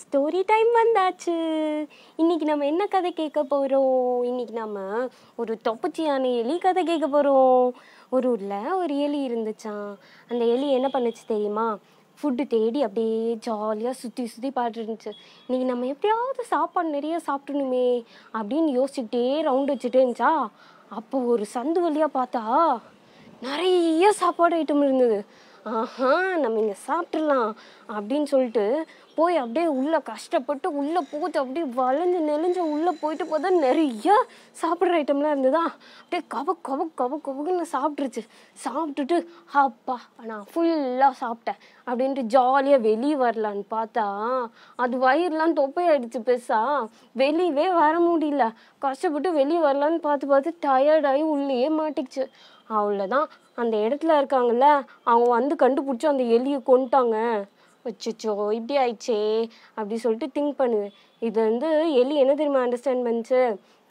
story time வந்தாச்சு இன்னைக்கு நம்ம என்ன கதை கேட்க போகிறோம் இன்னைக்கு நம்ம ஒரு தொப்பச்சியான எலி கதை கேட்க போகிறோம் ஒரு ஊரில் ஒரு எலி இருந்துச்சான் அந்த எலி என்ன பண்ணுச்சு தெரியுமா ஃபுட்டு தேடி அப்படியே ஜாலியாக சுற்றி சுற்றி பாட்டு இருந்துச்சு இன்னைக்கு நம்ம எப்படியாவது சாப்பாடு நிறைய சாப்பிடணுமே அப்படின்னு யோசிச்சுட்டே ரவுண்ட் வச்சுட்டே இருந்துச்சா அப்போ ஒரு சந்து வழியாக பார்த்தா நிறைய சாப்பாடு ஐட்டம் இருந்தது ஆஹா நம்ம இங்கே சாப்பிட்றலாம் அப்படின்னு சொல்லிட்டு போய் அப்படியே உள்ளே கஷ்டப்பட்டு உள்ளே போத்து அப்படியே வளைஞ்சு நெளிஞ்சு உள்ளே போயிட்டு பார்த்தா நிறையா சாப்பிட்ற ஐட்டம்லாம் இருந்ததா அப்படியே கவு கவு கவு கவுக்குன்னு சாப்பிட்ருச்சு சாப்பிட்டுட்டு அப்பா நான் ஃபுல்லாக சாப்பிட்டேன் அப்படின்ட்டு ஜாலியாக வெளியே வரலான்னு பார்த்தா அது வயிறுலாம் தொப்பையாயிடுச்சு பெருசா வெளியவே வர முடியல கஷ்டப்பட்டு வெளியே வரலான்னு பார்த்து பார்த்து டயர்டாகி உள்ளேயே மாட்டிக்குச்சு அவ்வளோதான் அந்த இடத்துல இருக்காங்கல்ல அவங்க வந்து கண்டுபிடிச்சி அந்த எலியை கொண்டுட்டாங்க வச்சுச்சோ இப்படி ஆயிடுச்சே அப்படி சொல்லிட்டு திங்க் பண்ணு இது வந்து எலி என்ன தெரியுமா அண்டர்ஸ்டாண்ட் பண்ணுச்சு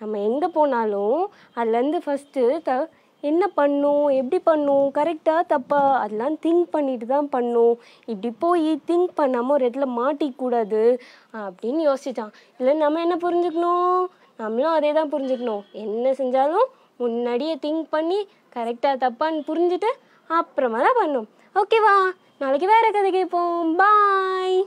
நம்ம எங்கே போனாலும் அதுலேருந்து ஃபஸ்ட்டு த என்ன பண்ணும் எப்படி பண்ணும் கரெக்டாக தப்பா அதெல்லாம் திங்க் பண்ணிட்டு தான் பண்ணும் இப்படி போய் திங்க் பண்ணாமல் ஒரு இடத்துல மாட்டிக்கூடாது அப்படின்னு யோசிச்சான் இல்லை நம்ம என்ன புரிஞ்சுக்கணும் நம்மளும் அதே தான் புரிஞ்சுக்கணும் என்ன செஞ்சாலும் முன்னாடியே திங்க் பண்ணி கரெக்டாக தப்பான்னு புரிஞ்சுட்டு அப்புறமா தான் பண்ணும் ஓகேவா நாளைக்கு வேற கதைக்கு போவோம் பாய்